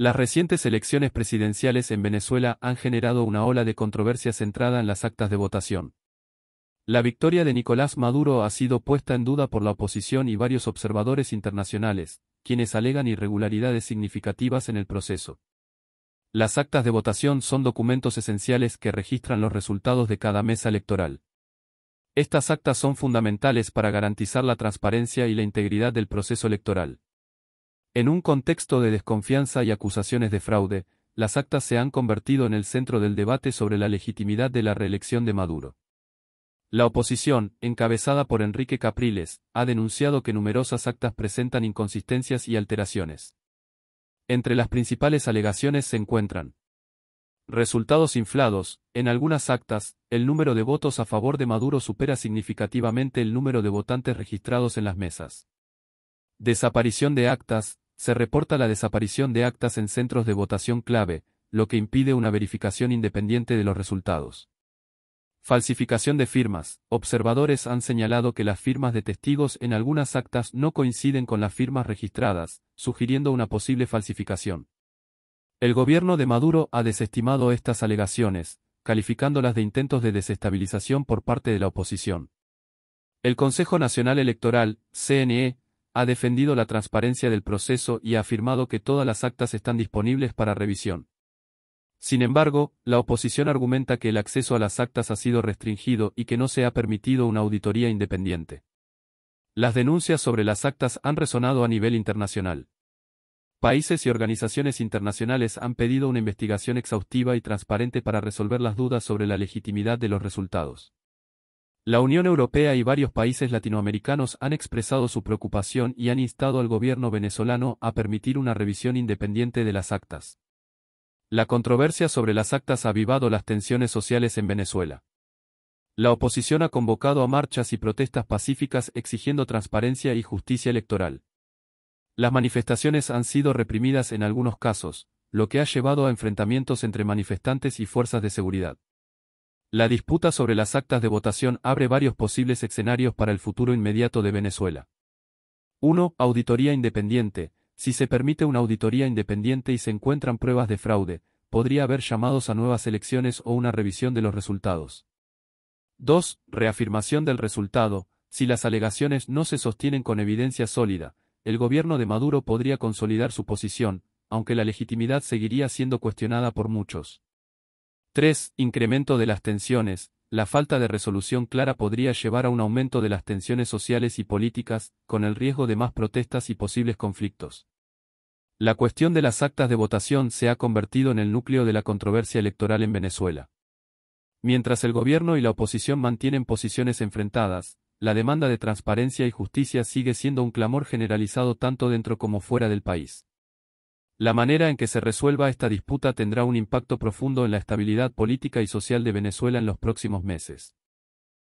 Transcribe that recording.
Las recientes elecciones presidenciales en Venezuela han generado una ola de controversia centrada en las actas de votación. La victoria de Nicolás Maduro ha sido puesta en duda por la oposición y varios observadores internacionales, quienes alegan irregularidades significativas en el proceso. Las actas de votación son documentos esenciales que registran los resultados de cada mesa electoral. Estas actas son fundamentales para garantizar la transparencia y la integridad del proceso electoral. En un contexto de desconfianza y acusaciones de fraude, las actas se han convertido en el centro del debate sobre la legitimidad de la reelección de Maduro. La oposición, encabezada por Enrique Capriles, ha denunciado que numerosas actas presentan inconsistencias y alteraciones. Entre las principales alegaciones se encuentran resultados inflados, en algunas actas, el número de votos a favor de Maduro supera significativamente el número de votantes registrados en las mesas. Desaparición de actas, se reporta la desaparición de actas en centros de votación clave, lo que impide una verificación independiente de los resultados. Falsificación de firmas. Observadores han señalado que las firmas de testigos en algunas actas no coinciden con las firmas registradas, sugiriendo una posible falsificación. El gobierno de Maduro ha desestimado estas alegaciones, calificándolas de intentos de desestabilización por parte de la oposición. El Consejo Nacional Electoral, CNE, ha defendido la transparencia del proceso y ha afirmado que todas las actas están disponibles para revisión. Sin embargo, la oposición argumenta que el acceso a las actas ha sido restringido y que no se ha permitido una auditoría independiente. Las denuncias sobre las actas han resonado a nivel internacional. Países y organizaciones internacionales han pedido una investigación exhaustiva y transparente para resolver las dudas sobre la legitimidad de los resultados. La Unión Europea y varios países latinoamericanos han expresado su preocupación y han instado al gobierno venezolano a permitir una revisión independiente de las actas. La controversia sobre las actas ha avivado las tensiones sociales en Venezuela. La oposición ha convocado a marchas y protestas pacíficas exigiendo transparencia y justicia electoral. Las manifestaciones han sido reprimidas en algunos casos, lo que ha llevado a enfrentamientos entre manifestantes y fuerzas de seguridad. La disputa sobre las actas de votación abre varios posibles escenarios para el futuro inmediato de Venezuela. 1. Auditoría independiente. Si se permite una auditoría independiente y se encuentran pruebas de fraude, podría haber llamados a nuevas elecciones o una revisión de los resultados. 2. Reafirmación del resultado. Si las alegaciones no se sostienen con evidencia sólida, el gobierno de Maduro podría consolidar su posición, aunque la legitimidad seguiría siendo cuestionada por muchos. 3. Incremento de las tensiones. La falta de resolución clara podría llevar a un aumento de las tensiones sociales y políticas, con el riesgo de más protestas y posibles conflictos. La cuestión de las actas de votación se ha convertido en el núcleo de la controversia electoral en Venezuela. Mientras el gobierno y la oposición mantienen posiciones enfrentadas, la demanda de transparencia y justicia sigue siendo un clamor generalizado tanto dentro como fuera del país. La manera en que se resuelva esta disputa tendrá un impacto profundo en la estabilidad política y social de Venezuela en los próximos meses.